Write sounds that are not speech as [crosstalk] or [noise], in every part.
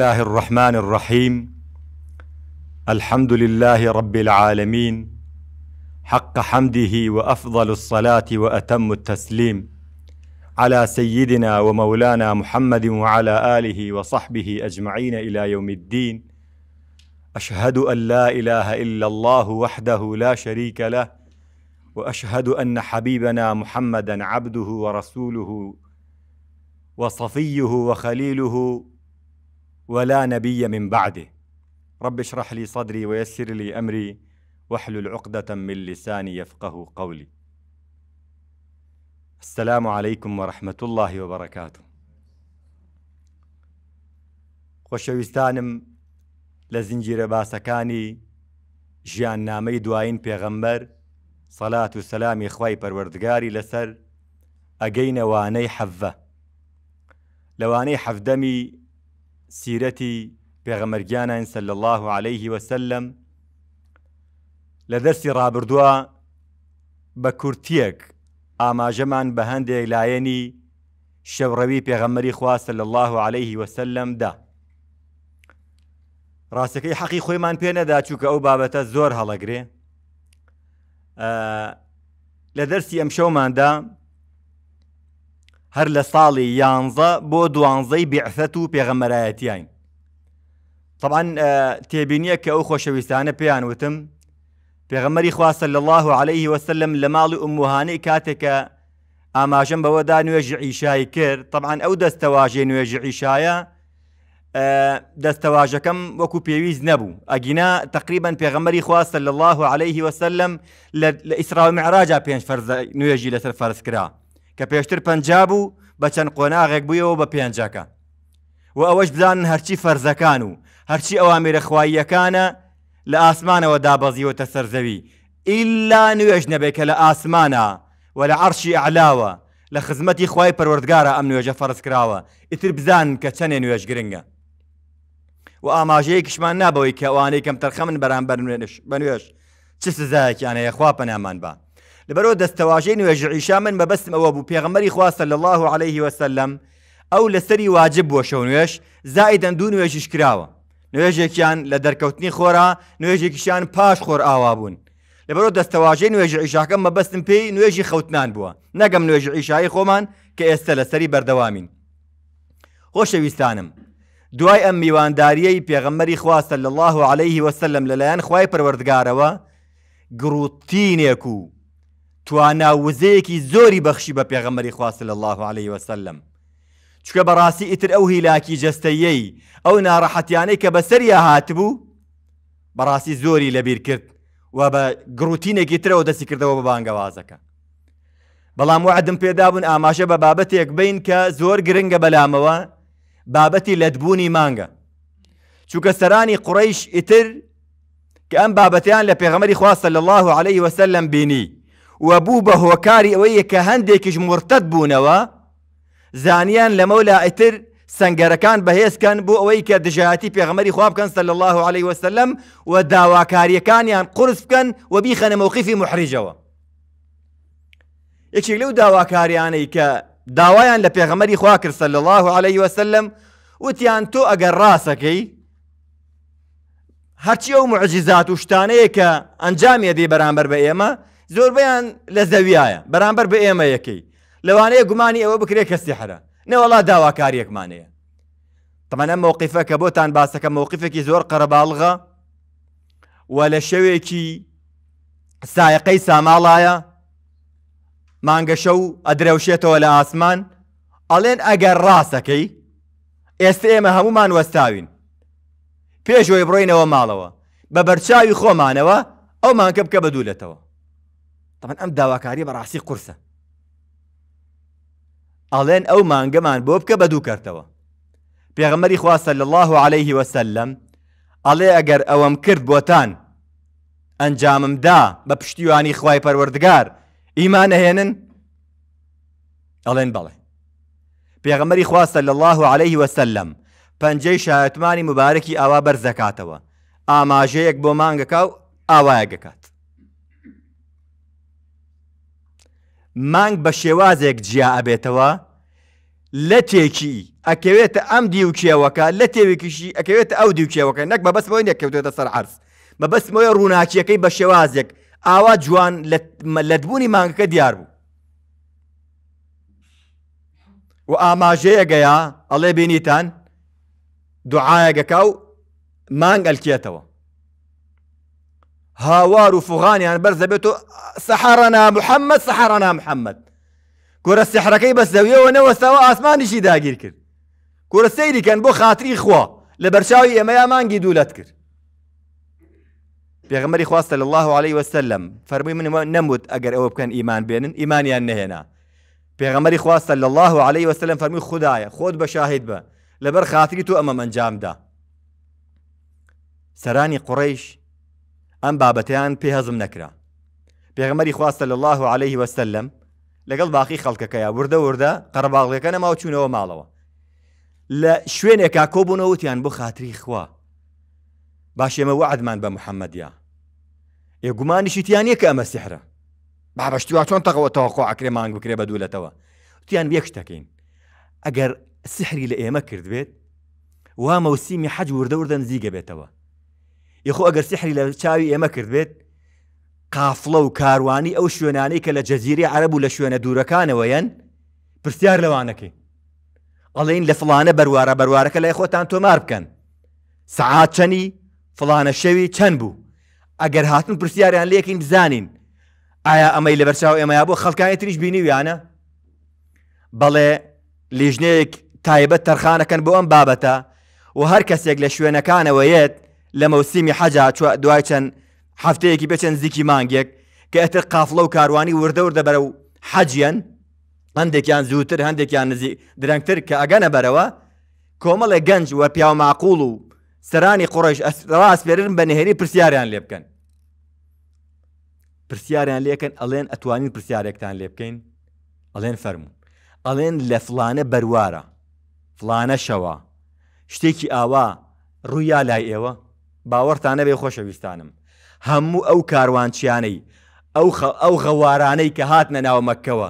الله الرحمن الرحيم الحمد لله رب العالمين حق حمده وافضل الصلاه واتم التسليم على سيدنا ومولانا محمد وعلى اله وصحبه اجمعين الى يوم الدين اشهد ان لا اله الا الله وحده لا شريك له واشهد ان حبيبنا محمدا عبده ورسوله وصفيه وخليله ولا نبي من بعده رب اشرح لي صدري ويسر لي امري واحلل عقده من لساني يفقه قولي السلام عليكم ورحمه الله وبركاته خۆشەویستانم لزنجير باسكاني باسەکانی نامي دوائن دوایین صلاة سەلات و بروردقاري لسر أجين واني ئەگەینەوانەی لواني لەوانەی حەفدەمی سیرەتی پێغەمەرگیانان سل الله عليه وسلم لە دەستی ڕابردووە بە کورتیەک ئاماژەمان بە هەندێک لایەنی شەوڕەوی پێغەمەری خواستە لە الله عليه وسلمدا ڕاستەکەی حەقی خۆیمان پێ نەدا چووکە ئەو بابەتە زۆر هەڵەگرێ لە دەرسی ئەم شەوماندا هر لە يانزا بو دوانزي بعثتو بیعفەت طبعا پێغەمەرایەتیان آه، طبعاان تێبینیە کە بيان وتم بيغمري خوا صلى الله عليه وسلم أمهاني كاتك اما جنب ئاماژەم بەوەدا عيشاي كير طبعا او دستواجي دەستەواژێ عيشايا آه، دستواجه كم وكو بيويز نبو اجينا تقريبا بيغمري خوا صلى الله عليه وسلم لاسراء ئیسراوی معراجا فرز فەرز لسر فرز كرا کە پێشتر پەنجاب و بە چەند قۆناغێک بوویەوە بە پێنجەکە و ئەوەش بدانن هەرچی فەرزەکان و هەرچی ئەوامێرە خواییەکانە لە ئاسمانەوە دابەزیوەتە سەرزەوی ئللا نوێژ نەبێت کە لە ئاسمانە و لە عەرشی علاوە لە خزمەتی خی پەروەردگارە ئەم نوێژە فەرز کراوە ئیتر بزان کە چەندێ نوێژ گرنگە و ئاماژەیە کشمان نابەوەی کەوانەی کەم تەرخەمن بەرامبەر نوێنش بە نوێش چ سزایەکیانەیە خوا پەنامان بە لەبەرەوە دەستەواژەی نوێژعیشا من بەبستم ئەوە بوو پێغمەری خواستە لە الله عليه وسلم ئەو لەسەری واجب بۆ شەو نوێش زائدەن دوو نوێژش کراوە نوێژێکیان لە دەرکەوتنی خۆرا نوێژێکیشان پاش خۆر ئاوا بوون لەبەرەوە دەستەواژەی نوێژ عیشاکەم بەبستم پێی نوێژی خەوتنان بووە نەگەم نوێژ عیشایی خۆمان کە ئێستا لەسەری بەردەوامین خۆشەویستانم دوای ئەم میوانداریەی پێغەمەری خواستە لە الله عليه وسلم لەلایەن خی پەروەردگارەوە گروتینێک و تواناوزەیەکی زۆری بەخشی بە پێغەمەری خواست لە الله عليه وسلم چکە بەڕاستی ئیتر ئەو هیلاکی جستەیەی ئەو ناڕەحەتیانەی کە بەسەریا هاتبوو بەڕاستی زۆری لەبیر کرد و بە گروتینێکی ترەوە دەستی کردەوە بە بانگەوازەکە بەڵام وعدم پێدابوون ئاماژە بە بابەتێک بین کە زۆر گرنگە بەلامەوە بابەتی لەدبوونی مانگە چووکە سەرانی قڕیش ئیتر کە ئەم بابەتیان لە پێغەمەری خواستە لە الله عليه وسلم بینی و بوو بە هۆکاری ئەوەیە کە هەندێکیش مرتەت بوونەوە زانیان لەمەو لا ئیتر سنگەرەکان بەهێزکەن بۆ ئەوەی کە دژایەتی پێغمەری خوابکەن سە لە الله عليه وسلم و داواکاریەکانیان قرس بکەن و بیخەنە مووقیفی محریجەوە یەکێک لەو داواکاریانەی کە داوایان لە پێغەمەری خوا کرد سە لە الله عليه وسلم وتیان تۆ ئەگەر ڕاستەکەی هەرچی ئەو معجززات و شتانەیە کە ئەنجامیە دێ بەرامبەر بە ئێمە زۆربیان لە زەویایە بەرامبەر بە ئێمە یەکەی لەوانەیە گومانی ئەوە بکرێت کەسی حرە نەوەڵا داواکاریەکمانەیە تەمەە مۆقیفە کە بۆتان باسەکە مۆقیفێکی زۆر قەرەباڵغە و لە شەوێکی سایقەی ساماڵایە مانگەشە و ئەدرەوشێتەوە لە ئاسمان ئەڵێن ئەگەر ڕاستەکەی ئێستا ئێمە هەمومان وەستاوین پێشەوەی بڕۆینەوە ماڵەوە بە بەرچاوی خۆمانەوە ئەومان کە بکە بەدوولێتەوە طبعا ئەم داواکاری بەڕاستی قورسە ئەڵێن ئەو مانگەمان بۆ بکە بە دوو کردەوە پێغەمەری خواستە لە الله عليه وسلم ئەڵێ ئەگەر ئەوەم کرد بۆتان ئەنجاممدا بە پشتیوانی خی پەروەردگار ئیمان هێنن ئەڵێن بەڵێ پێغەمەری خواستە لە الله عليه وسلم پەنجەی شایەتمانی مبارەکی ئاوا بەرزەکاتەوە ئاماژەیەک بۆ مانگەکە و ئاوایەکەکات مانگ بە شێوازێک جیا ئەبێتەوە لە تێکی ئەکەوێتە ئەم دیوکیەوەکە لە تێوێکیشی ئەکەوێتە ئەو دیوکیەوەکە نەک بە بەسمەوەی نەکەوتێتە سەر عرس بە بەسمەوەی ڕووناکیەکەی بە شێوازێک ئاوا جوان لەدبوونی مانگەکە دیار بوو و ئاماژەیەگەیە ئەڵێ بینیتان دوعاەگەکە و مانگ ئەلکێتەوە هاوار و فغانیان بەرز سحرنا محمد سەحارەنا محەممەد سەحارەنا بس زاوية ونوى سوا اسماني شي داقير كر كورا السيري كان بو خااتری خوا لبرشاوي بەرچاوی يامان مانگی دوولەت کرد پێغمەری خواستە صلى الله عليه وسلم فرمي من نەموت ئەگەر ئەوە ايمان ئیمان بێنن ئیمانیان نهێنا پێغمەری خواستە صلى الله عليه وسلم فرمي خدايا خود بشاهد با لبر لەبەر تو تو ئەمە ئەنجامدا سراني قريش ئەم بابەتیان پێهزم نەکرا پێغمەری خواستە لە الله عليه وسلم لەگەڵ باقی خەڵکەکەیە وردە وردە قەرباڵیەکە نەماو چوونەوە ماڵەوە لە شوێنێکا کۆبوونەوەتیان بۆ خااتری خوا باش ئێمە وعدمان بە محەممەدیا یێگومانیشی تیان یەکە ئەمە سیحرە بابشتوا چۆن تەقەوەتەوە خۆ ئەکرێ مانگ بکرێ بە دوولەتەوە تویان یەک شتەکەین ئەگەر سحری لە ئێمە کردوێت وا مەوسیمی حەج وردە وردە نزیگە بێتەوە یخۆ ئەگەر سحری لە چاوی ئێمە کرد بێت قافڵە و کاروانی ئەو شوێنانەی کە لە جەزیری عەربوو لە شوێنە دوورەکانەوەیەن پرسیار لەوانەکەی ئەڵین لە فلانە بەروارە بەروارەکە لای خۆتان تۆمار بکەن سەعات چەنی فلانە شەوی چەند بوو ئەگەر هاتن پرسیاریان لەکەین بزانین ئایا ئەمەی لە بەرچاو ئێمەیا بۆ خەڵکانی تریش بینی ویانە بەڵێ لیژنەیەک تایبەت تەرخانەکەن بۆ ئەم بابەتە و هەر کەسێک لە شوێنەکانەوەیەت لە مەوسیمی حەجا چوە دوای چەند هەفتەیەکی بچەند زیکی مانگێک کە ئەتر قافڵە و کاروانی وردەور دەبەرە و حەجیان هەندێکیان زووتر هەندێکیان نزی درەنگتر کە ئەگەنە بەرەوە کۆمەڵە گەنج وە پیاو معقوڵ و سەرانی قڕش ڕاستپێرن بە نهێری پرسیاریان لێ بکەن پرسیاریان لێکەن ئەڵێن ئەتوانین پرسیارێکتان لێ بکەین ئەڵێن فەرمو ئەڵێن لە فلانە بەروارە فلانە شەوە شتێکی ئاوا ڕوویا لای ئێوە باوەڕتانە بێ خۆشەویستانم هەموو ئەو کاروانچیانەی ئەو غەوارانەی کە هاتنە ناومەکەوە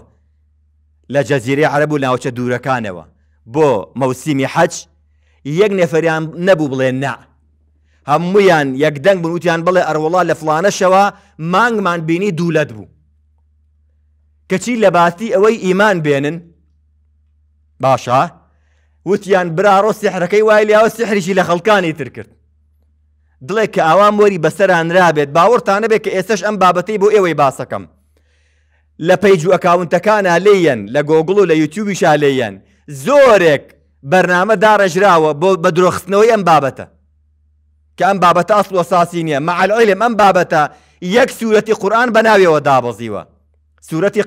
لە جەزیری عرب و ناوچە دوورەکانەوە بۆ مەوسیمی حەج یەک نێفەریان نەبوو بڵێن نا هەمویان یەکدەنگ بن وتیان بڵێ ئەروڵا لە فلانەشەوە مانگمان بینی دوولەت بوو کەچی لە باتی ئەوەی ئیمان بێنن باشە وتیان برا ڕۆستی حرەکەی وای لیاوە سحریشی لە خەڵکانی تر کرد دڵێ کە ئاوام وەری بەسەرانرابێت باوەڕتانە بێت کە ئێستش ئەم بابەتی بۆ ئێوەی باسەکەم لە پەیج و ئەکاونتەکانە لێن لە گۆگڵ و لە یوتیوبیشا زورک برنامه دار داڕژراوە بۆ بە درۆخستنەوەی ئەم بابەتە کە ئەم بابەتە ئەسڵ مع العلم ام بابتا یک سوره قرآن بناوی و بەناوێەوە دابەزیوە سوورەتی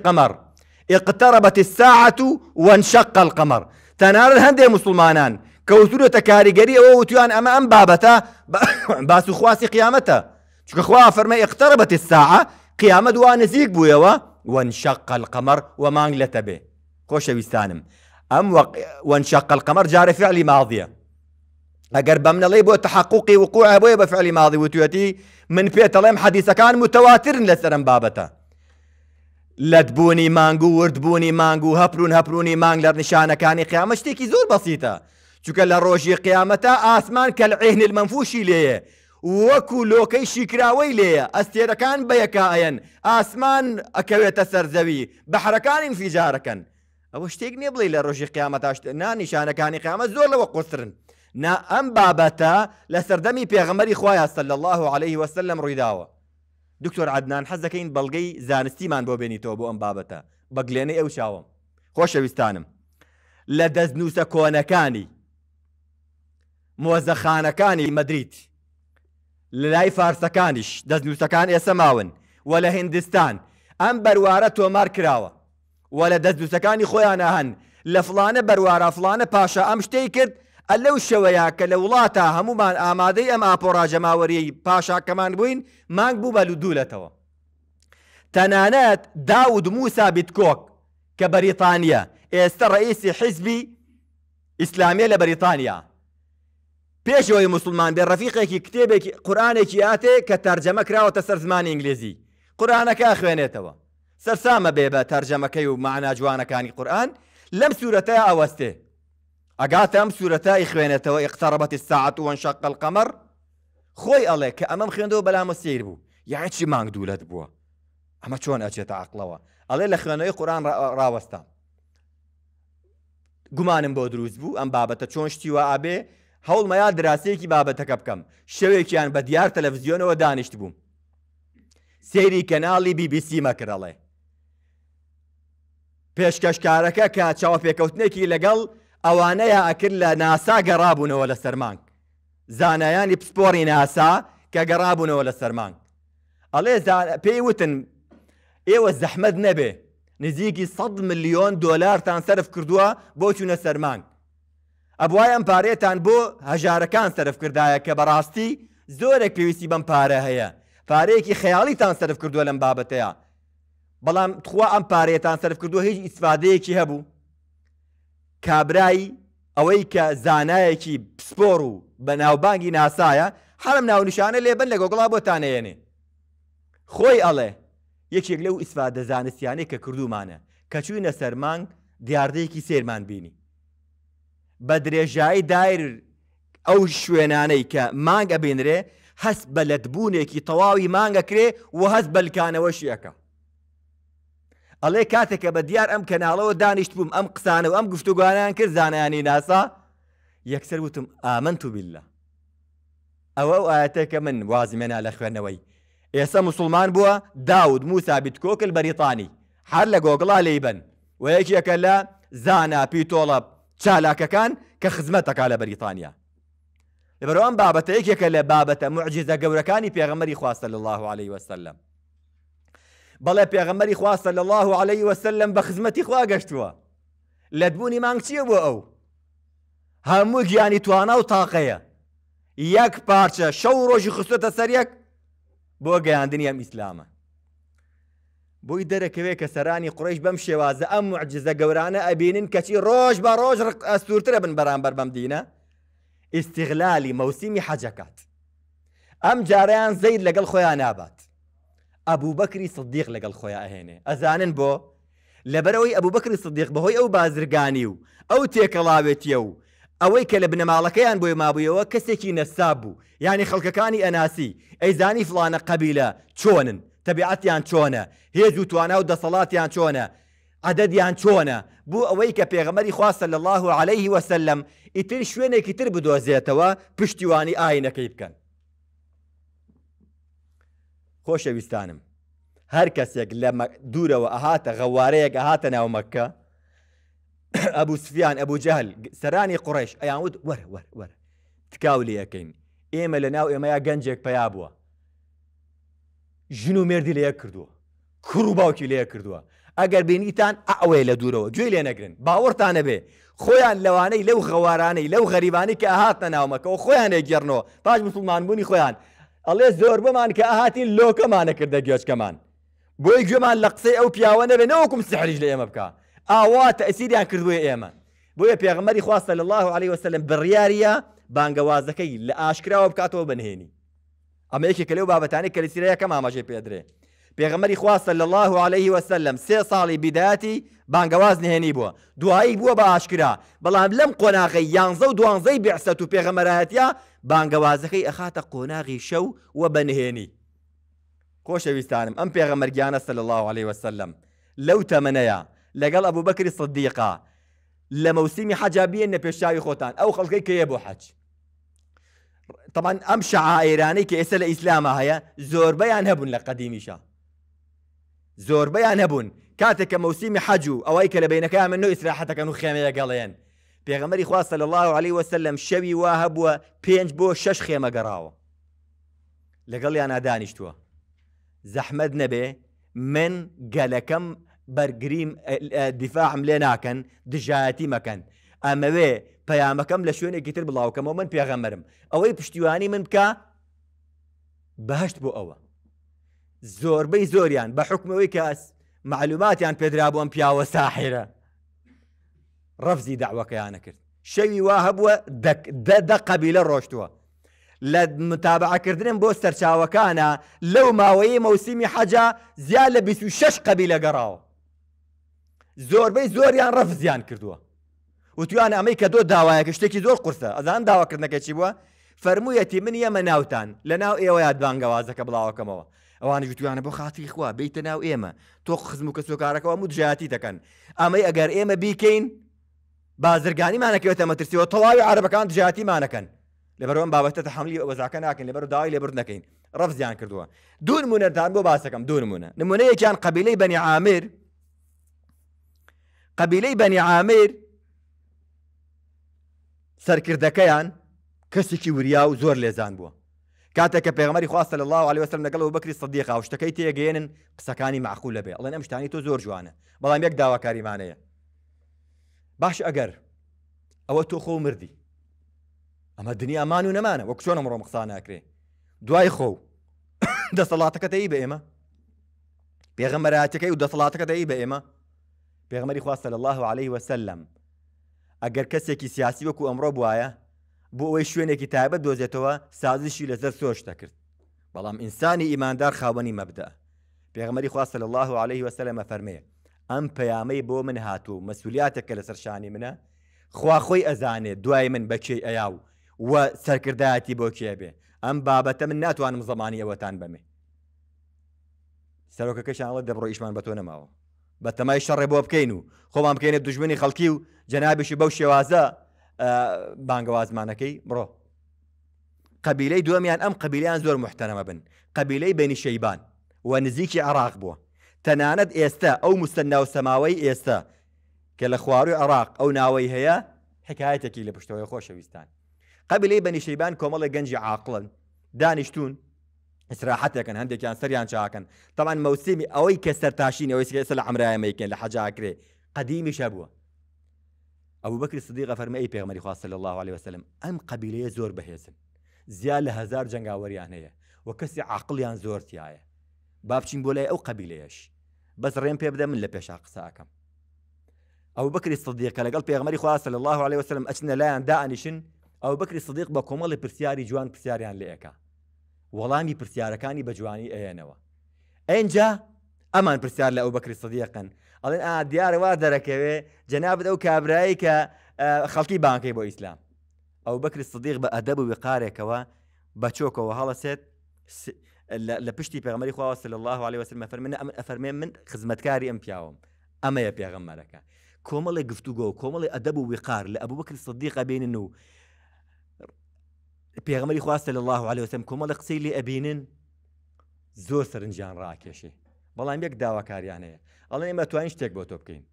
اقتربت الساعة وانشق القمر تنار هەندێک مسلمانان كوتورة کاریگەری أو توان أما أم بابتا [coughs] باس خواسي قيامتا قیامەتە چکە خوا اقتربت الساعة قيامة دوان زيك بويوا وانشق القمر وما انجلت به خوش بيستانم أم وق... وانشق القمر جار فعل ماضية ئەگەر بمن الله بۆ تحقوقی وقوع بۆیە بفعل ماضي ماضی من پێتەڵێم حەدیسەکان حديث كان متواتر لسرم بابتا لدبوني مانجو وردبوني مانجو هەپرون هەپرونی مانجلر نشانة نیشانەکانی قیامە شتێکی زور بسيطة چونکە لە ڕۆژی قیامەتە ئاسمان کە لە عێهن المەنفوشی لێیە وەکو لۆکەی شیکراوەی لێیە ئەستێرەکان بەیەکایەن ئاسمان ئەکەوێتە سەرزەوی بەحرەکانی فیجارەکەن ئەوە شتێک نێ بڵی لە ڕۆژی قیامەتاش نانیشانەکانی قیامەت زۆر لەوە قۆسترن نا ئەم بابەتە لە سەردەمی پێغەمەری خخوایە سەل الله عليه وسلم ڕوویداوە دکتۆر عدنان حەزەکەین بەڵگەی زانستیمان بۆ بێنیتەوە بۆ ئەم بابەتە بەگلێنەی ئەو چاوم خۆشەویستانم لە دەستنووسە کۆنەکانی مۆزەخانەکانی مەدریت لە لای فارسەکانیش دەستنووسەکان ئێسە ماون و لە هندستان ئەم بەروارە تۆمار کراوە و لە دەستنووسەکانی خۆیانە هەن لە فلانە بەروارە فلانە پاشا ئەم شتەی کرد ئە لەو شەوەیە کە لە وڵاتە هەمومان ئامادەی ئەم ئاپۆڕاجەماوەریی پاشاکەمان بووین مانگ بوو بە لودولەتەوە تەنانەت داود موسا بیتکۆک کە بەریتانیا ئێستا ڕئیسی حیزبی ئیسلامیە لە بەریتانیا پێشەوەی مسلمان بێ ڕەفیقێکی کتێبێکی قورانێکی ئاتێ کە تەرجەمە کراوەتە سەر زمان ئینگلیزی قورانەکە خوێنێتەوە سەرسامە بێ بە تەرجەمەکەی و معنا جوانەکانی قورآن لەم سوورەتە ئەوەستێ ئەگاتە ئەم سوورەتای خوێنێتەوە ئقتەرەبەتی ساعت و شق القەمەر خۆی ئەڵێ کە ئەمەم خوێندەوە بەلامە سیر بوو یان چی مانگ دوولەت بووە ئەمە چۆن ئەچێتە عقلەوە ئەڵێ لە خوێنەوەی قورآن ڕاوەستان گومانم بۆ دروست بوو ئەم بابەتە چۆن شتیوە ئابێ هەوڵمەیا دراسەیەکی بابەتەکە بکەم شەوێکیان بە دیار تەلەڤزیۆنەوە دانیشت بووم سێری کەناڵی BBC مەکرەڵێ پێشکەشکارەکە کە چاوە پێکەوتنێکی لەگەڵ ئەوانەیە ئەکرد لە ناسا گەڕابوونەوە لە سەرمانگ زانایانی پسپۆری ناسا کە گەڕابوونەوە لە سەرمانگ ئەڵێ پێی وتن ئێوە زەحمد نەبێ نزیکی 100 میلیۆن دلارتان سرف کردووە بۆ چوونە سەرمانگ ئەبوایم پارێتان بۆ هەژارەکان سەرف کردایە کە بەڕاستی زۆرێک پێویستی بەم پارە هەیە پارەیەکی خەیاڵیتان سەرف کردووە لەم بابەتەیە بەڵام تخوا ئەم پارێتان سەرف کردووە هیچ ئیسفادەیەکی هەبوو کابرایی ئەوەی کە زانایەکی پسپۆر و بە ناوبانگی ناسایە حرم ناونشانە لێبن لە گۆگڵا بۆتانەیەنێ خۆی ئەڵێ یەکێک لەو ئیسفادە زانستیانەی کە کردومانە کە چوینە سەرمانگ دیاردەیەکی سێرمان بینی بە درێژایی دایر ئەو شوێنانەی کە مانگە بینرێ هەست بە لەتبوونێکی تەواوی مانگە کرێ و هەست بەلکانەوەشی ەکەم. ئەڵێ کاتێکە بە دیار ئەم کەناڵەوە دانیشت بووم ئەم قسانە و ئەم گفتوگوانیان کرد زانانی ناسا یەکسەر وتم ئامن تو بیللا. ئەوە ئەو ئاەتێکە من وازمێنا لە خوێنەوەی. ئێستا مسلمان بووە داود موسابیت کۆکل بەریتانی هەر لە گۆگڵا لەیبن و یەکیەکە لە زانا پیتۆڵە چالاکەکان کە خزمەتەکە لە بەریتانیا لەبەرەوەم بابەتە یەکێکە لە بابەتە معجزە گەورەکانی پێغەمەری خواستە لە الله عليه وسلم بەڵێ پێغەمەری خواستە لە الله عليه وسلم بە خزمەتی خوا گەشتووە لەدبوونی مانگ چییە بۆ ئەو هەموو گیانی توانە و تاقەیە یەک پارچە شەو ڕۆژی خستۆتە سەر یەک بۆ گەیاندنی ئەم ئیسلامە بۆی دەرەکەوێت کە سەرانی قڕیش بەم شێوازە ئەم عجزە گەورانە ئەبینن کەچی ڕۆژ بە ڕۆژ ئەستورترە بن بەرامبەر بەم دینە ئیسیغلالی مەوسیمی حەجەکات ئەم جاریان زەید لەگەڵ خۆیان نابات ئەبوو بەکری سدیق لەگەڵ خۆیان ئەهێنێ ئەزانن بۆ لەبەرەوەی ئەبوو بەکری سدیق بەهۆی ئەو بازرگانی و ئەو تێکەڵاوێتیە و ئەوەی کە لە بنەماڵەکەیان بۆی مابوویەوە کەسێکی نەساب بوو یعنی خەڵکەکانی ئەناسی ئەیزانی فلانە قەبیلە چۆنن تەبیعەتیان چۆنە هێز و توانە و دەسەڵاتیان چۆنە عدەدیان چۆنە بوو ئەوەی کە پێغەمەری خواستە لە الله و عليهەیهی وسلم ئیتر شوێنێکی تر بدۆزێتەوە پشتیوانی ئاینەکەی بکەن خۆشەویستانم هەر کەسێک لە دوورەوە ئەهاتە غەوارەیەک ئەهاتە ناومەکە [coughs] ئەبوو سفیان ئەبوو جەهل سەرانی قڕێش ئەیان وت وەرە وەرە تکاو لەکەین ئێمە لە ناو ئێمەیە گەنجێک پیا بووە ژن و مردی لەیە کردووە کوڕ و باوکی لەیە کردووە ئەگەر بینیتان ئەوەی لە دوورەوە گوێی لێ نەگرن باوەڕتانە بێ خۆیان لەوانەی لەو غەوارانەی لەو غەریبانی کە ئاهاتە ناومەکەەوە خۆیان ێگەڕنەوە پاش مسلمانبوونی خۆیان ئەڵێ زۆر بمان کە ئاهاتین لۆکەمانەکردە گوێچکەمان بۆی گوێمان لە قسەی ئەو پیاوە نەبێ نەوەکم سحریش لە ئێمە بکە ئاوا تەسیریان کردووە ئێمە بۆیە پێغمەری خواستە لە الله عليه وسلم بڕیاریە بانگەوازەکەی لە ئاشکراوە بکاتەوە بنهێنی اما ايش ئەمە یەکێکە لەو بابەتانی کەلیسیرەیە کەم ئاماژێ پێدرێ پێغەمەری خواستە صلى الله عليه وسلم سي صالي بداتي سێ نهني بیداتی بانگەواز نهێنی بووە دوایی بووە بە ئاشکرا بەڵام لەم قۆناغی یانزە و دوانزەی بێعسەت و خي اخات ئەخاتە قۆناغی شەو وە بەنهێنی خۆشەویستانم ئەم پێغەمەرگیانە جانا صلى الله عليه وسلم لو تەمەنەیە لەگەڵ ئەبوو بەکری صدیقا لە مەوسیمی حەجابیە نەپێشاوی خۆتان ئەو خەڵکەی کەیە بۆ حەج طبعا ام شعائراني كيس الاسلام هيا زور بيان زۆربەیان هەبوون شا زور بيان هەبوون كاتك موسم حجو او ايك لبينك يا منو بینەکەیان حتى كانو خيمه يا خێمەیە گەڵێن پێغەمەری صلى الله عليه وسلم شەوی وا هەبووە پێنج بۆ شەش خێمە گەڕاوە انا نادانیشتووە زحمد نبي من قالكم برجريم آه، آه، دفاع ملناكن دجاتي مكان اما بي پەیامەکەم لە شوێنێکی تر بڵاوکەمەوە من پێغەمەرم ئەوەی پشتیوانی من بکە بەهشت بۆ ئەوە زۆربەی زۆریان بە حکمەوەی کەس معلوماتیان پێدرابووم پیاوە ساحێرە ڕەفزی داواکەیانە کرد شەوی وا هەبووە دە قەبیلە ڕۆشتووە لە متابعکردن بۆ سەرچاوەکانە لەو ماوەیە مەوسیمی حەجا زیاد لە 26 قەبی لەگەڕاوە زۆربەی زۆریان ڕەفزیان کردووە وتویان ئەمەی کە دۆ داوایە کە شتێکی زۆر قورسە ئەزان داواکردنەکە چی بووە فەرموویەتی من یەمە ناوتان لە ناو ئێوە یادبانگەوازەکە بڵاوەکەمەوە ئەوانە جوتوانە بۆ خاتی خوا بیتە ناو ئێمە تۆ خزم و کە سۆکارەکەەوە مجیاتی دەکەن ئەمەی ئەگەر ئێمە بیکەین بازرگانیمانەکەوێتە مەترسیەوە تەواوی عربەکان جیاتیمانەکەن لەبەرەوەم بابەتە حملی ئەوەزاکە ناکەن لەبەر داوای لەبرد نەکەین ڕفزیان کردووە دوو نمونەدان بۆ باسەکەم دوو نمونە نمونەیەکیان قبیلەی بەنی عامر قبیلەی بەنی عامر سەرکردەکەیان کەسێکی وریا و زۆر لێزان بووە کاتێک کە پێغمەری خواستە لە الله عليه وسلم لەگەڵ و بکری سەدیق شتەکەی تێگەێنن قسەکانی معقول لەبێ ئەڵێن ئەمشتانی تۆ زۆر جوانە بەڵام یەک داواکاریمانەیە باش ئەگەر ئەوە تۆ خۆ مردی ئەمە دنیا مان و نەمانە وەک چۆن ئەمڕۆ قسان ناکرێ دوای خۆ [coughs] دەسەڵاتەکەتەی بە ئێمە پێغەمەراتەکەی و دەسەڵاتەکەتەی بە ئێمە پێغمەری خواستە لە الله عليه وسلم ئەگەر کەسێکی سیاسی وەکو ئەمڕۆ بواە بۆ ئەوەی شوێنێکی تایبەت دۆزێتەوە سازشی لەسەر سۆشتە کرد بەڵام ئینسانی ئیماندار خاوەنی مەبدا پێغمەری خواستە لە الله عليه وسلمە فەرمەیە ئەم پەیامەی بۆ من هاتوو مەسولیاتێکە لەسەر شانی منە خواخۆی ئەزانێ دوای من بەچێ ئەیاو و سەرکردایەتی بۆ کێبێ ئەم بابەتە من ناتوانم زمانی ئەوەتان بمێ سەرۆکەکەشانڵە دەبڕۆ ئیشمان بە تۆ نەماوە بە تەمای شەڕێ بۆ بکەین و خۆمان بکەینە دژمنی خەڵکی و جەنابیشی بەو شێوازە بانگەوازمانەکەی بڕۆ قبیلەی دومیان ئەم قبیلیان زۆر محتەنەمە بن قبیلەی بینی شەیبان و نزیکی عراق بووە تەنانەت ئێستا ئەو مستەناو سەماوەی ئێستا کە لە خواروی عراق ئەو ناوەی هەیە حکایەتێکی لە پشتەوەی خۆشەویستان قبیلەی بەنیشەیبان کۆمەڵی گەنجی عاقلن دانیشتون سراحەتێکن هەندێکیان سەریان چاکەن تەوان مەوسیمی ئەوەی کە سەرتاشین ئەوەی سێسە لە ئەمرایمەیکەن لە حەجاکرێ قدیمی شەبووە ئەو بکر سدی غەفەرمەی پێغمەری خواستە لە الله عليه وسلم ئەم قبیلەیە زۆر بەهێزن زیاد لە هزار جنگاوەریان هەیە و کەسی عقلیان زۆر تایە بابچین بۆ لای ئەو قبیلەیەش بەس ڕێن پێ بدە من لە پێشا قساکەم ئەو بکری سدیەکە لەگەڵ پێغمەری خواستە لە الله عليه وسلم ئەچنە لایەن دانیشن ئەو بکری سدیق بە کۆمەڵی پرسیاری جوان پرسیاریان لەکە وەڵامی پرسیارەکانی بە جوانی ئەێنەوە ئەجا ئەمان پرسیار لە ئەو بەکری سەدیقن ئەڵێن ئا دیارەوا دەرەکەوێ جەنابەت ئەو کابرایی کە خەڵکی بانکەی بۆ ئیسلام ئەو بەکری سەدیق بە ئەدەب و وقارێکەوە بە چۆکەوە هەڵەسێت لە پشتی پێغمەری خواوە سل الله عليه وسلم فەرمنە ئەمن ئەفەرمێ من خزمەتکاری ئەم پیاوم ئەمەیە پێغەممەرەکە کۆمەڵی گفتوگۆ و کۆمەڵی ئەدەب و وقار لە ئەبوو بەکری سەدیقە بینن و پێغمەری خواستە لە الله عليهوسم کۆمە لە قسەی لێ ئەبینن زۆر سەرنجیان ڕاکێشێ بەڵام یەک داواکاریان هەیە ئەڵێ ئێمە توانین شتێک بۆ تۆ بکەین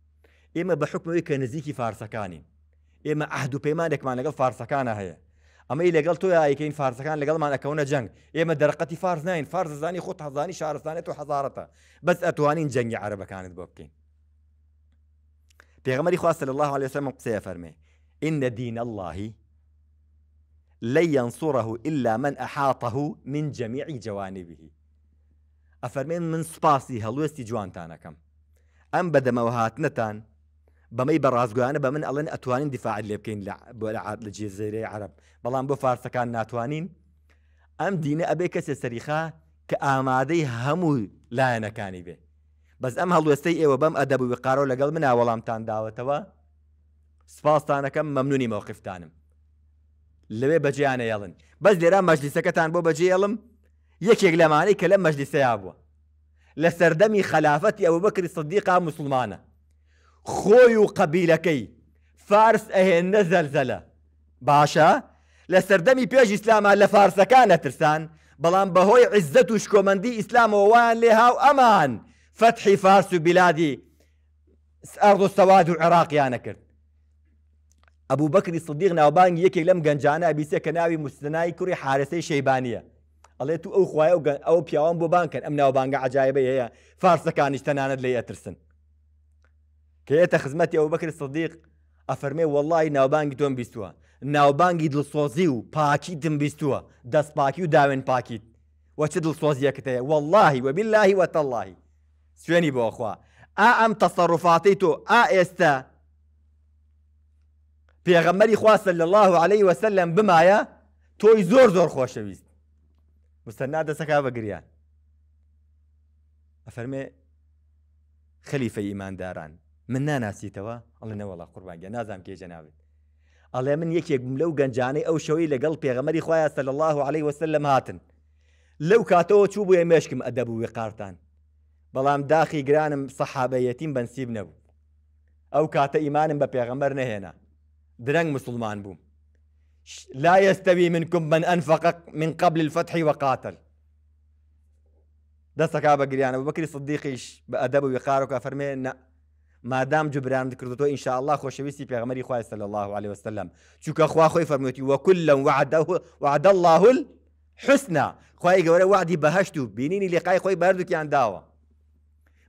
ئێمە بە حکمەوەی کە نزیکی فارسەکانی ئێمە ئەهد و پەیمانێکمان لەگەڵ فارسەکانە هەیە ئەمەی لەگەڵ تۆ یاکەین فارسەکان لەگەڵمان ئەکەونە جەنگ ئێمە دەرقەتی فارز ناین فارزانی خۆت حەزانی شارستانێت و حەزارەتە بەس ئەتوانین جەنگی عربەکانت بۆ بکەین پێغمەری خواستە لە الله عليه وسلم قسەیە فەرمێ إن دين الله لن ينصره إلا من أحاطه من جميع جوانبه ئەفەرمێن من سوپاسی هەڵوێستی جوانتانەکەم ئەم بەدەمەوە هاتنەتان بەمەی بە ڕازگویانە بە من ئەڵەن ئەتوانین دیفاعل لێ بکەین بۆ لە جێزەیرەی عرب بەڵام بۆ فارسەکان ناتوانین ئەم دینە ئەبێ کەسێ سەریخا کە ئامادەی هەموو لایەنەکانی بێ بەس ئەم هەڵوێستەی ئێوە بەم ئەدەبوی قارۆ لەگەڵ منە وەڵامتان داوەتەوە سپاسستانەکەم مەمنونی مەوقفتانم لەوێ بەجیانە یاڵن بەس لێرا مەجلیسەکەتان بو بەجێڵم یەکێک لەمانەی کە لە مەجلیسەیا بووە لە سەردەمی خلافەتی ابو بەکری سەدیقا مسلمانه خۆی و قەبیلەکەی فارس ئەهێنە زلزله باشا لسردمي سەردەمی اسلام على فارس كانت ترسان بلان بهوي عزت و اسلام ووان لێ هاو ئەمان فارس و بلادی السواد والعراق يا و عێراقیانە ابو بكر الصديق ناوبان يكي لم غنجانا بيسي كناوي مستناي كوري حارسي شيبانيه الله تو او خوايا او او بيوان بو بانك ام ناوبان عجايبه يا فارس كان اشتنان لي اترسن كي خدمتي ابو بكر الصديق افرمي والله ناوبان دون بيستوا ناوبان يد الصوزيو باكي دم بيستوا داس باكي داوين باكي وتشد الصوزيه كتا والله وبالله وتالله سويني بو اخوا ا ام تصرفاتي تو ا استا پێغەمەری خواستە لە الله عليه وسلم بمایە تۆی زۆر زۆر خۆشەویست مستەنا دەسەکە بەگریان ئەفەرمێ خەلیفە ئیمانداران من ناناسیتەوە ئەڵە نەوەڵا قوربانگە نازام کێژە ناوێت ئەڵێ من یەکێک بم لەو گەنجانەی ئەو شەوەی لەگەڵ پێغەمەری خۆیان سە لە الله عليه وسلم هاتن لەو کاتەوە چوو بووە مێشکم ئەدەبووی قارتان بەڵام داخی گرانم سەحابەتیم بەنسیب نەبوو ئەو کاتە ئیمانم بە پێغەمبەر نەهێنا درنگ مسلمان بوم لا يستوي منكم من أنفق من قبل الفتح وقاتل بكر الصديق ايش بادب بە ئەدەب ان ما مادام جبران ان شاء الله خۆشەویستی پێغمەری خوای صلى الله عليه وسلم چونکە اخوا خۆی فرميتي وەکل وعده أه، وعد الله حسنا وعدي بهشتو بينيني لقاي و بینینی لقای خۆی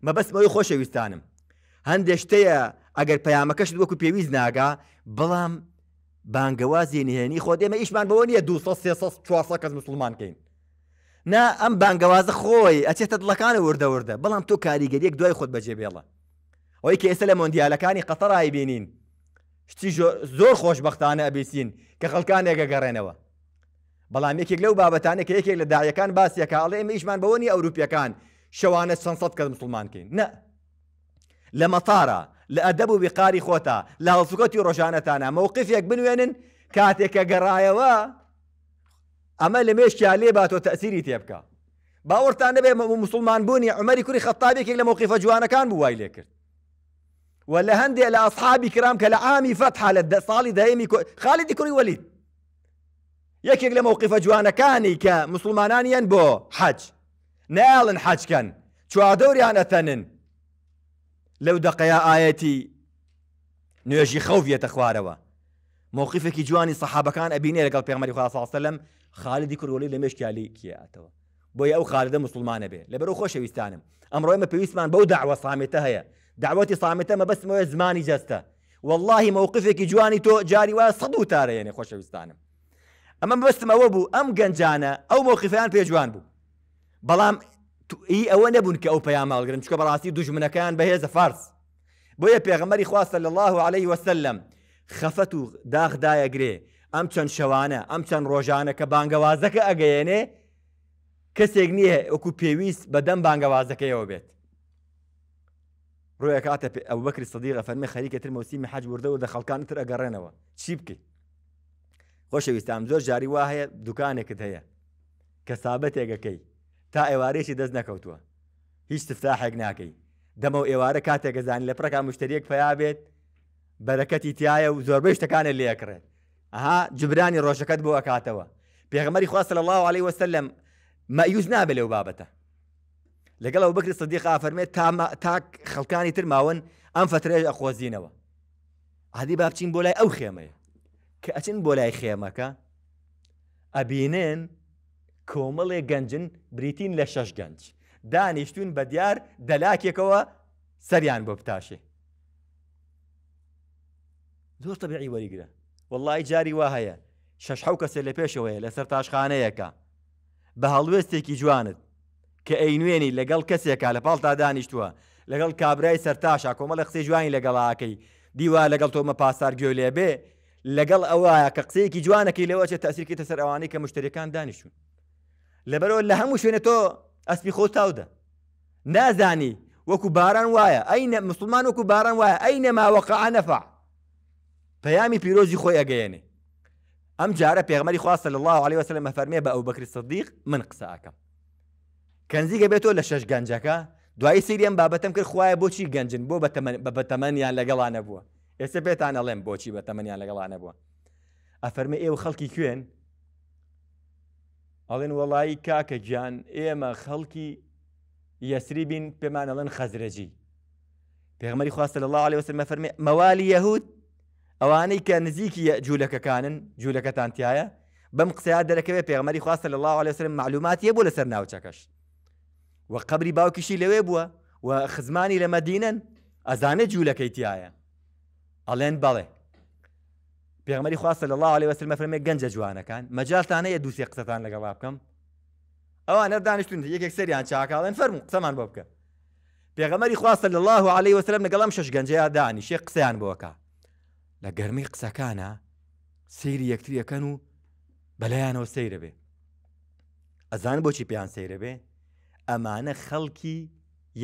ما بس ما خۆشەویستانم هەندێک هندشتيا ئەگەر پەیامەکەش وەکو پێویست ناگا بەڵام بانگەوازی نهێنی خۆ دێمە ئیشمان بەوە نیە 2400 کەس مسلمان کەین نا ئەم بانگەوازە خۆی ئەچێتە دڵەکانە وردەوردە بەڵام تۆ کاریگەریەک دوای خۆت بەجێ بێڵە ئەوی کە ئێستا لە مۆندیالەکانی قەتەڕایی بینین شتی زۆر خۆشببختانە ئەبیسین کە خەڵکانێکە گەڕێنەوە بەڵام یەکێک لەو بابەتانە کە یەکێک لە داعیەکان باسیەکە ئەڵێ ئمە ئیشمان بەوەنی ئەوروپیەکان شەوانە 600 کە مسلمانکەین نە لە مەتارە بقاري خوتا و بیقاری خۆتە موقف هەڵسوکەتی ڕۆژانەتانە مەوقفێک بنوێنن کاتێکە گەڕایەوە ئەمە لە مێشتیا لێ باتۆ تەسیری تێبکە باوەرتان نبێ مسلمان بوني عمري کوری خطابي كي لموقف جوانا كان وای لێ ولا هندي على أصحابي كرام ئەصحابی کرام کە لە دايمي كو خالد ساڵی وليد خاڵیدی کوری وەلید یەکێک لە مەوقیفە جوانەکانی حج مسلمانانیان بۆ حەج ناڵن حەجکەن چوادەوریان لەو دقەیە ئاەتی نوێژی خەوفێتە خوارەوە مووقیفێکی جوانی سەحابەکان ئەبینێ لەگەڵ پێمەری خواسااستە لەم خالیدی کوڕۆلی لە مشکیالی کیاتەوە بۆی ئەو خالدە مسلمانە بێ لە بەرەو خۆشەویستانم ئەمڕۆمە پێویستمان بەو داوە سامێتە هەیە داوەتی سامێتە مە بەسمەوە زمانی جەستە واللهی مووقفێکی جوانی تۆ جاری وایە سەد و تارەیەنێ خۆشەویستانم ئەمە بەستمەوە بوو ئەم گەنجانە ئەو مووقفیان پێ جوان بوو بەڵام ئی ئەوە نەبوون کە ئەو پەیاماڵگرن چکە بەڕاستی دوژمنەکان بەهێزە فارس بۆیە پێغەمەری خواستە لە الله عليه وسلم خەفەت و داغدایەگرێ ئەم چەند شەوانە ئەم چەند ڕۆژانە کە بانگەوازەکە ئەگەیەنێ کەسێک نییە ئۆکو پێویست بەدەم بانگەوازەکەیەوە بێت ڕۆیە کاتە ئەو بەکری سەدیغە فەرمی خەریکەتر مەوسیمی حەج وردەوە دە خەڵکانتر ئەگەڕێنەوە چی بکەی خۆشەویستان زۆر جاری وا هەیە دوکانێکت هەیە کە سابەتێکەکەی تا ئێوارەیەکی دەست نەکەوتووە هیچ تفتاحێک ناکەی دەمە و ئێوارە کاتێک گەزانانی لە پرەکە مشتریەک پیابێت بەرەکەتی تایە و زۆربەی شتەکانە لێکڕێت ئەها جبرانی ڕۆژەکەت بۆ ئەکاتەوە پێغمەری خواستە لە الله عليه وسلم مەیوز نابێت لەو بابەتە لەگەڵ ئەو بکری سەدی خافەرمێت تاک خەڵکانی تر ماون ئەم فترێژ ئەخۆزیینەوە عادی بابچین بۆ لای ئەو خێمەیە کە ئەچین بۆ لای خێمەکە ئەبینێن کۆمەڵێ گەنجن بریتین لە شەش گەنج دانیشتون بە دیار دەلاکێکەوە سەریان بۆ بتاشێ زۆر تەبیعی وەریگرە وڵی جاری وا هەیە شەش حو کەسێ لە پێشەوەیە لەسەر تاشخانەیەەکە بە هەڵوێستێکی جوانت کە ئەی نوێنی لەگەڵ کەسێکە لە پاڵتا دانیشتووە لەگەڵ کابرای سەرتاشا کۆمە لە قسەی جوانی لەگەڵاکەی دیوا لەگەڵ تۆمە پاسار گوێلێ بێ لەگەڵ ئەوە کە قسەیەکی جوانەکەی لەوە چێت تاسیرکی تەسەر ئەوانەی کە مشتریەکان دانیشتون لەبەرەوە لە هەموو شوێنە تۆ ئەسپی خۆ تاودە نازانی وەکو باران وایە ئەی مسلمان وەکو باران وایە ئەی نەماوەقع نەفع پەیامی پیرۆزی خۆی ئەگەیێنێ ئەم جارە پێغمەری خواستە لە الله عليه وسلم مەفەرمێ بە ئەو بەکری صدیق من قسەکەم کەنزیگە بێتەوە لە شەش گەنجەکە دوایی سریان بابەتم کرد خوایە بۆچی گەنجن بۆ بەتەمەنیان لەگەڵانە بووە ئێستا بێتان ئەڵێم بۆچی بەتەمەنیان لەگەڵانە بووە ئەفەرمە ئێوە خەڵکی کوێن ئەڵێن وەڵایی کاکە جان ئێمە خەڵکی یەسری بین پێمان ئەڵێن خەزرەجی پێغمەری خواستە لە الله عليه وسلم فەرمێ مەوالی یەهود ئەوانەی کە نزیکی جوولەکەکانن جوولەکەتان تایە بەم قسەیا دەرەکەوێت پێغمەری خواستە لە الله عليه وسلم معلومات یە بوو لەسەر ناوچەکەش و قبری باوکیشی لەوێ بووە و خزمانی لە مەدینەن ئەزانە جوولەکەی تایە ئەڵێن بەڵێ پێغمەری خواستە لە الله عليه وسلمە فەرمێ گەنجە جوانەکان مەجاالتانەیە دووسێ قسەتان لەگەڵ بکەم ئەوانە دانیشتون یەکێک سەریان چاکاڵێن فەرمو قسەمان بۆ بکە پێغەمەری خواستە لە الله عليه وسلم لەگەڵم شش گەنجەیە دانی شێ قسەیان بۆکە لە گەرمی قسەکانە سەیری یەکتریەکەن و بەلایانەوە سەیرە بێ ئەزان بۆچی پێیان سەیرە بێ ئەمانە خەڵکی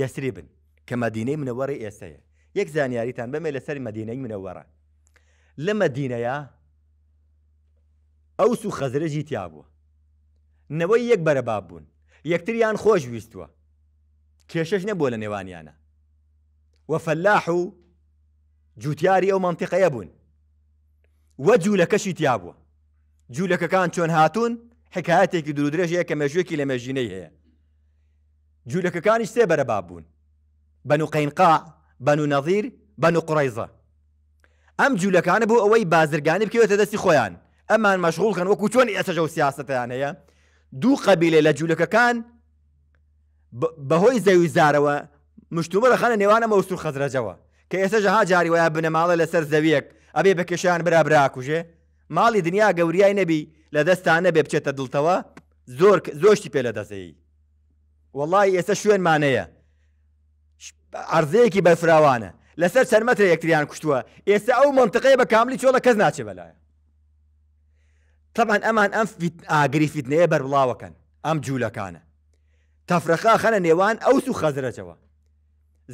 یەسری بن کە مەدینەی منەوەڕی ئێسەیە یەک زانیاریتان بمێ لەسەر مەدینەی منەوەڕە لە يا او سو خەزرەژی تیابووە بابون یەک بەرەباب خوش ويستوا كيشش ویستوە نيواني انا لە جوتياري او منطقه جوتیاری وجو لك شي تيابو جو لك كان شون هاتون حکایەتێکی كي کە مەژوێکی لە مەژینەی هەیە جوولەکەکانی هي جو لك كان و بابون بنو قينقاع بنو نظير بنو قريظه ئەم جوولەکانە بۆ ئەوەی بازرگانی بکەوێتە دەستی خۆیان ئەمان مەشغولکەن وەکو چۆن ئێسەجە و سیاستیان هەیە دوو قەبیلێ لە جوولەکەکان بەهۆی زەویزارەوە مشتومە لە خەنە نێوانە مەوسور خەزرەجەوە کە ئێسەجە ها جاری وایە بنەماڵە لەسەر زەویەک ئەبێ بە کێشیان برابراکوژێ ماڵی دنیا گەوریای نەبی لە دەستانە بێ بچێتە دڵتەوە زۆر زۆشتی پێ لە دەسەی وڵی ئێستا شوێنمانەیە ئەرزەیەکی بەفراوانە لەسەر سەرمەتر یەکتریان کوشتووە ئێستا ئەو منطقی بە کاملی چۆڵە کەس ناچێ بەلایە طبعا ئەمان ئەم ئاگری فیتنەیە بەرڵاوەکەن ئەم جوولەکانە تەفرەخا خەنە نێوان ئەو سو خەزرەچەوە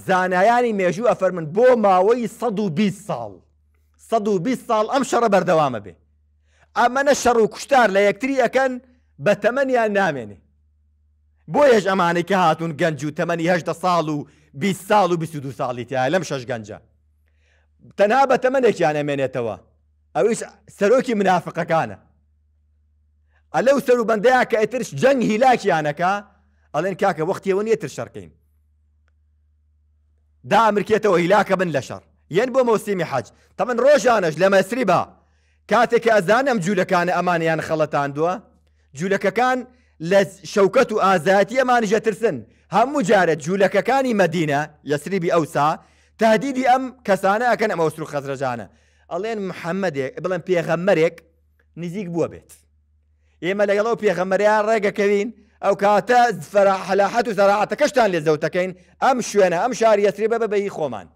زانایانی مێژوو ئەفەرمن بۆ ماوەی 120 ساڵ 120 ساڵ ئەم شەڕە بەردەوامە بێ ئەمەنە شەڕ و کوشتار لە یەکتری ئەەکەن بە تەمەنیان نامێنێ بۆ یەش ئەمانێکی هاتون گەنج و تەمەنی هەشدە ساڵ و بی ساڵ و 22 ساڵی تیا لەم شەش گەنجە تەنها بە تەمەێکیان ئەمێنێتەوە ئەویش سەرۆکی منافقەکانە ئەلەو سەر و بەندەیە کە ئەترش جەنگ هیلاکیانەکە ئەڵێن کاکە وەختیەوە نیەتر شەرکەین دا ئەمرکێتەوە هیلاکە بن لە شەڕ یەن بۆ مۆسیمی حەج تەمن ڕۆژانەش لە مەسری بە کاتێک ئەزانم جوولەکانە ئەمانیان خەڵەتاندووە جوولەکەکان لە شەوکەت و ئازاتی ئەمانیژە ترسن هەموو جارە جوولەکەەکانی مەدینە یەسریبی ئەوسا تهدیدی ئەم کەسانە ئەەکەن ئەمە ئەوسر و خەزرەجانە ئەڵێن محەممەدێک بڵێن پێغەمەرێک نزیک بووە بێت ئێمە لەگەڵەوە پێغەمەریان ڕێگەکەوین ئەو کاتە حەلاحەت و زەراعاتە کەشتان لێ زەوتەکەین ئەم شوێنە ئەم شار یەسری بە بەی خۆمان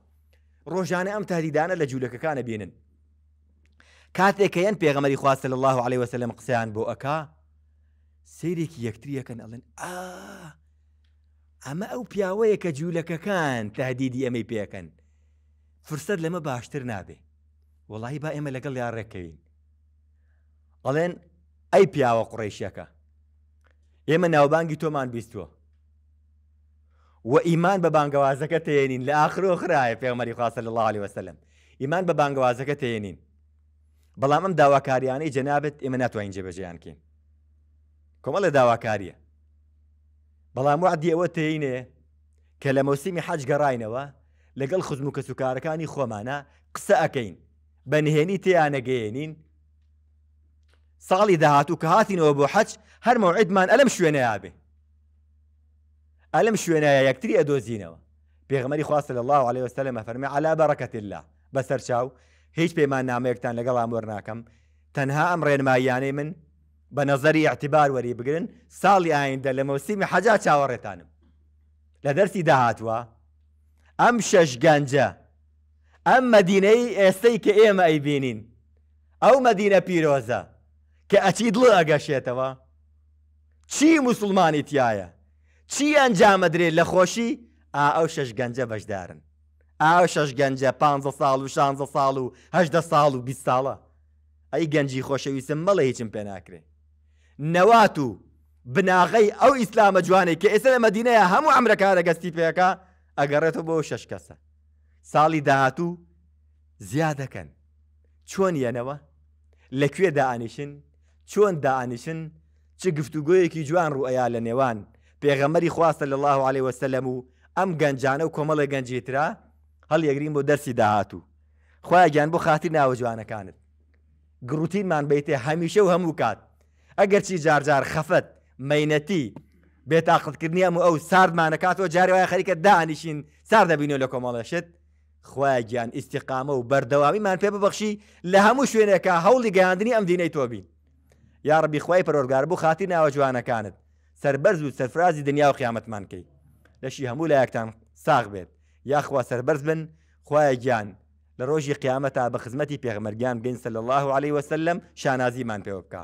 ڕۆژانە ئەم تاریدانە لە جوولەکەەکانە بینن کاتێکەیەن پێغەمەری خواستە لە الله عليه وسلم قسەیان بۆ ئەکا سیرێکی یەکتریەکەن ئەڵێن ئا ئەمە ئەو پیاوەیە کە جوولەکەکان تهدیدی ئەمەی پێەکەن فرسەت لەمە باشتر نابێ وڵی با ئێمە لەگەڵ یان ڕێکەوین ئەڵێن ئەی پیاوە قڕێشیەکە ئێمە ناوبانگی تۆمان بیستووە و ئیمان بە بانگەوازەکە تێنین لە ئاخرۆ خراە پێمەری خواستە لە لەڵی وەسلم ئیمان بە بانگەوازەکە تێنین بەڵام ئەم داواکاریانەی جەنابێت ئێمە ناتوانین جێبەجیان کین کۆمە لە داواکاریە بەڵام وعدی ئەوە تینێ کە لە مەوسیمی حەج گەڕینەوە لەگەڵ خزم و کە سوکارەکانی خۆمانە قسە ئەەکەین بەنهێنی تیانەگەێنین ساڵی داهات و کە هاتینەوە بۆ حەج هەرمە عیدمان ئەلم شوێنەیابێ ئەلم شوێنایە یەکتری ئەدۆزینەوە پێغمەری خواست لە الله عليه وسلم فەرمی علا بەڕەکەت الله بەسەر چاو هیچ پەیمان نامەیەکتان لەگەڵ ئامۆر ناکەم تەنها ئەم ڕێنماییانەی من بە نظری احتیبار وەری بگرن ساڵی ئایندە لە مەوسیمی حەجا چاوەڕێتانم لە دەرسی داهاتوە ئەم شەش گەنجە ئەم مەدینەی ئێستەی کە ئێمە ئەیبینین ئەو مەدینە پیرۆزە کە ئەچی دڵ ئەگەشێتەوە چی مسلمانی تایە چی ئەنجامە درێت لە خۆشی ئا ئەو شەش گەنجە بەشدارن ئاو شەش گەنجە 15 ساڵ و 16 ساڵ و هەدە ساڵ و 20 ساڵە ئەی گەنجی خۆشەویستم مەڵە هیچم پێ ناکرێت نەوات و بناغی ئەو ئیسلامە جوانێک کە ئێستا لە مدینەیە هەموو ئەمرەکارە گەستی پێەکە ئەگەڕێتەوە بۆ شەش کەسە ساڵی داهاتوو زیاد دەکەن چۆن یەنەوە لەکوێ دائنیشن چۆن دائنیشن چ گفتوگویەکی جوان ڕوئیا لە نێوان پێغەمەری خواستە لە الله عليه وسلم و ئەم گەنجانە و کۆمەڵی گەنجێترا هەڵ یەگرین بۆ دەرسی داهاتوو خۆیان بۆ خاتی ناوە جوانەکانت گروتینمان بیتێ هەمیشە و هەموو کات ئەگەرچی جارجار خەفەت مینەتی بێتاقلکردنی ئەم ئەو ساردمانە کاتەوە جارەوە خەریکە دانیشین سار دەبینەوە لە کۆمەڵەشت خواگیان ئیسیقامە و بەردەوامیمان پێ ببەخشی لە هەموو شوێنێکە هەوڵی گەیاندنی ئەم دینەی تۆ بین یارببی خی پەرۆرگار بوو خاتی ناوە جوانەکانت سربەرز و سەرفرازی دنیا و قیامەتمانکەی لەشی هەموو لە یەکتان ساغ بێت یاخوا سربەرز بن خوایە گیان لە ڕۆژی قیامەتا بە خزمەتی پێغمەرگیان بگەین سەل الله عليه وسلم شانازیمان پێوە بکە